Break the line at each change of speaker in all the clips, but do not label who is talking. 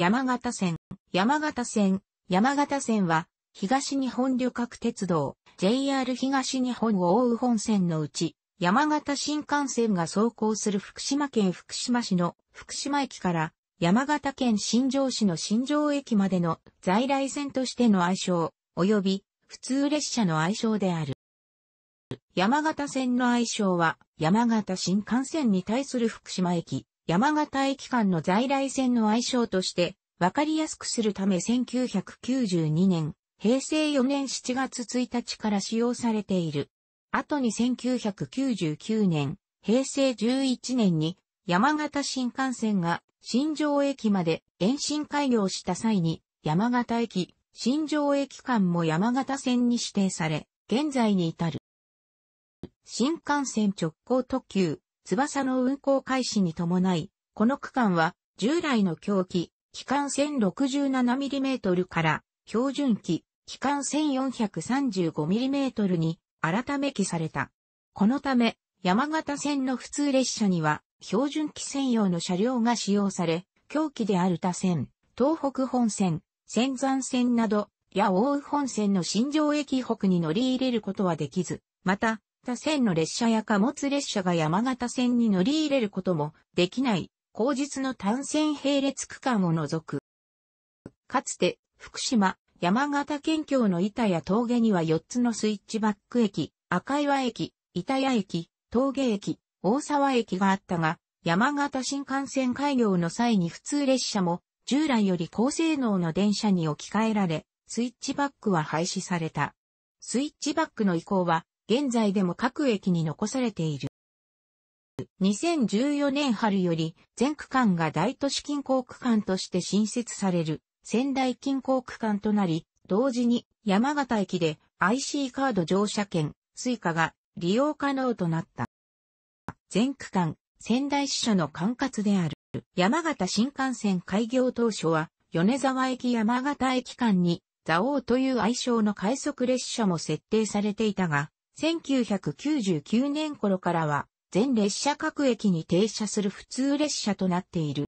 山形線。山形線。山形線は、東日本旅客鉄道、JR 東日本を覆う本線のうち、山形新幹線が走行する福島県福島市の福島駅から、山形県新庄市の新庄駅までの在来線としての愛称、及び普通列車の愛称である。山形線の愛称は、山形新幹線に対する福島駅、山形駅間の在来線の愛称として分かりやすくするため1992年、平成4年7月1日から使用されている。後に1999年、平成11年に山形新幹線が新庄駅まで延伸開業した際に山形駅、新庄駅間も山形線に指定され、現在に至る。新幹線直行特急、翼の運行開始に伴い、この区間は従来の狂気、機関 1067mm から標準機、機関 1435mm に改め記された。このため、山形線の普通列車には標準機専用の車両が使用され、狂気である他線、東北本線、仙山線など、や大羽本線の新城駅北に乗り入れることはできず、また、た線の列車や貨物列車が山形線に乗り入れることもできない、後日の単線並列区間を除く。かつて、福島、山形県境の板谷峠には4つのスイッチバック駅、赤岩駅、板谷駅、峠駅、大沢駅があったが、山形新幹線開業の際に普通列車も従来より高性能の電車に置き換えられ、スイッチバックは廃止された。スイッチバックの移行は現在でも各駅に残されている。2014年春より全区間が大都市近郊区間として新設される仙台近郊区間となり、同時に山形駅で IC カード乗車券、suica が利用可能となった。全区間、仙台支社の管轄である。山形新幹線開業当初は、米沢駅山形駅間に、蔵王という愛称の快速列車も設定されていたが、1999年頃からは、全列車各駅に停車する普通列車となっている。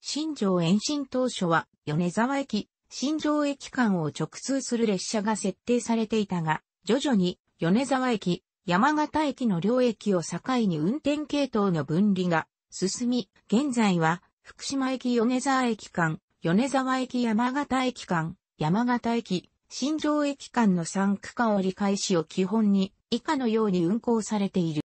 新庄延伸当初は、米沢駅、新庄駅間を直通する列車が設定されていたが、徐々に、米沢駅、山形駅の両駅を境に運転系統の分離が進み、現在は、福島駅米沢駅間、米沢駅山形駅間、山形駅、新庄駅間の3区間折り返しを基本に以下のように運行されている。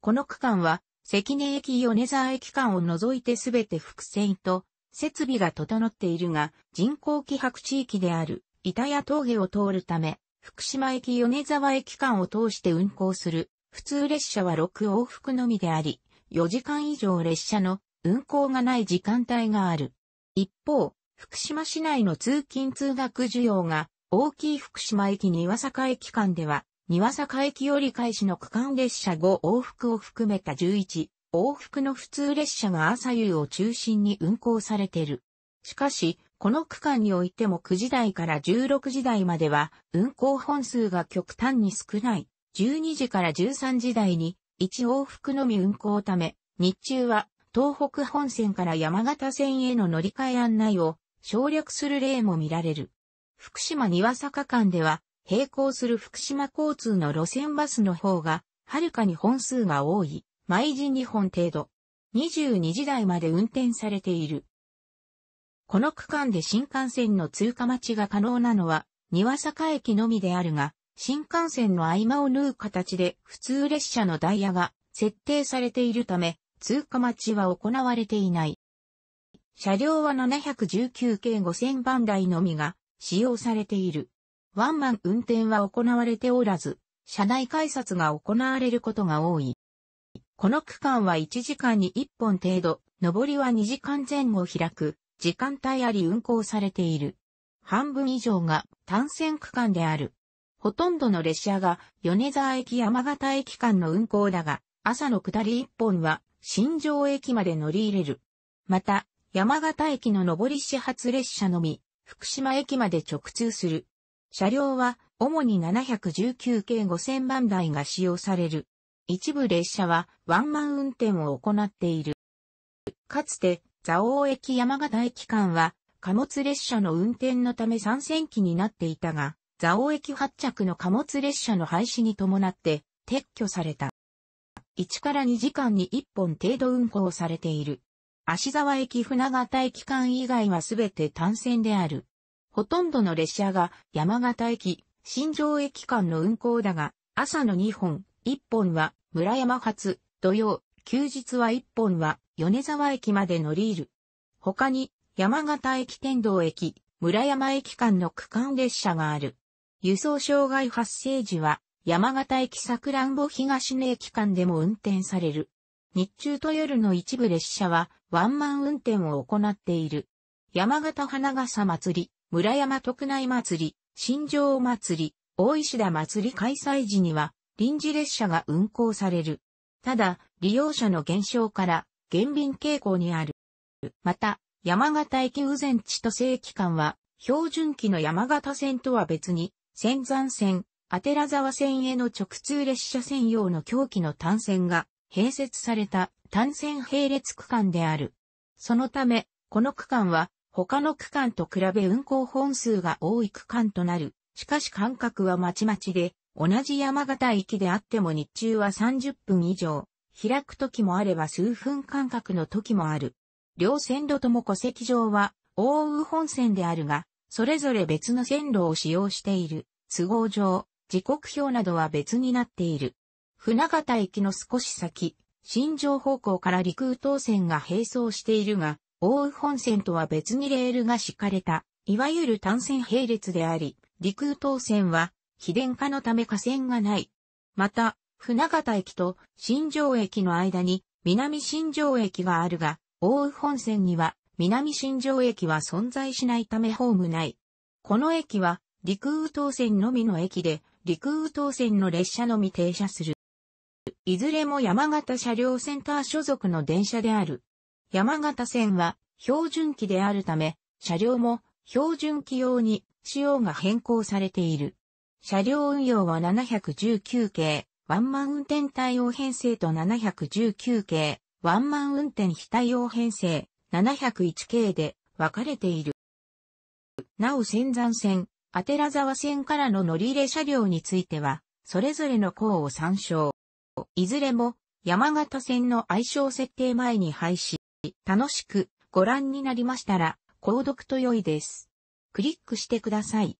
この区間は、関根駅米沢駅間を除いてすべて複線と設備が整っているが、人口希薄地域である板谷峠を通るため、福島駅米沢駅間を通して運行する普通列車は6往復のみであり、4時間以上列車の運行がない時間帯がある。一方、福島市内の通勤通学需要が大きい福島駅庭坂駅間では、庭坂駅より開始の区間列車5往復を含めた11往復の普通列車が朝夕を中心に運行されている。しかし、この区間においても9時台から16時台までは運行本数が極端に少ない。12時から13時台に1往復のみ運行ため、日中は東北本線から山形線への乗り換え案内を省略する例も見られる。福島庭坂間では、並行する福島交通の路線バスの方が、はるかに本数が多い、毎時2本程度。22時台まで運転されている。この区間で新幹線の通過待ちが可能なのは、庭坂駅のみであるが、新幹線の合間を縫う形で普通列車のダイヤが設定されているため、通過待ちは行われていない。車両は719系5000番台のみが使用されている。ワンマン運転は行われておらず、車内改札が行われることが多い。この区間は1時間に1本程度、上りは2時間前後開く、時間帯あり運行されている。半分以上が単線区間である。ほとんどの列車が米沢駅山形駅間の運行だが、朝の下り1本は新城駅まで乗り入れる。また、山形駅の上り始発列車のみ、福島駅まで直通する。車両は、主に719系5000番台が使用される。一部列車は、ワンマン運転を行っている。かつて、蔵王駅山形駅間は、貨物列車の運転のため参戦機になっていたが、蔵王駅発着の貨物列車の廃止に伴って撤去された。1から2時間に1本程度運行されている。足沢駅船形駅間以外はすべて単線である。ほとんどの列車が山形駅、新城駅間の運行だが、朝の2本、1本は村山発、土曜、休日は1本は米沢駅まで乗り入る。他に山形駅天道駅、村山駅間の区間列車がある。輸送障害発生時は山形駅桜んぼ東根駅間でも運転される。日中と夜の一部列車はワンマン運転を行っている。山形花笠祭り、村山徳内祭り、新城祭り、大石田祭り開催時には臨時列車が運行される。ただ、利用者の減少から減便傾向にある。また、山形駅右前地と正規間は、標準期の山形線とは別に、仙山線、あてら沢線への直通列車専用の狂気の単線が併設された単線並列区間である。そのため、この区間は他の区間と比べ運行本数が多い区間となる。しかし間隔はまちまちで、同じ山形駅であっても日中は30分以上、開く時もあれば数分間隔の時もある。両線路とも戸籍上は、大雨本線であるが、それぞれ別の線路を使用している。都合上、時刻表などは別になっている。船形駅の少し先、新城方向から陸羽東線が並走しているが、大羽本線とは別にレールが敷かれた、いわゆる単線並列であり、陸羽東線は、非電化のため架線がない。また、船形駅と新城駅の間に南新城駅があるが、大羽本線には南新城駅は存在しないためホームない。この駅は陸羽東線のみの駅で、陸羽東線の列車のみ停車する。いずれも山形車両センター所属の電車である。山形線は標準機であるため、車両も標準機用に仕様が変更されている。車両運用は719系、ワンマン運転対応編成と719系、ワンマン運転非対応編成、701系で分かれている。なお仙山線、あてら沢線からの乗り入れ車両については、それぞれの項を参照。いずれも山形線の愛称設定前に廃止。楽しくご覧になりましたら、購読と良いです。クリックしてください。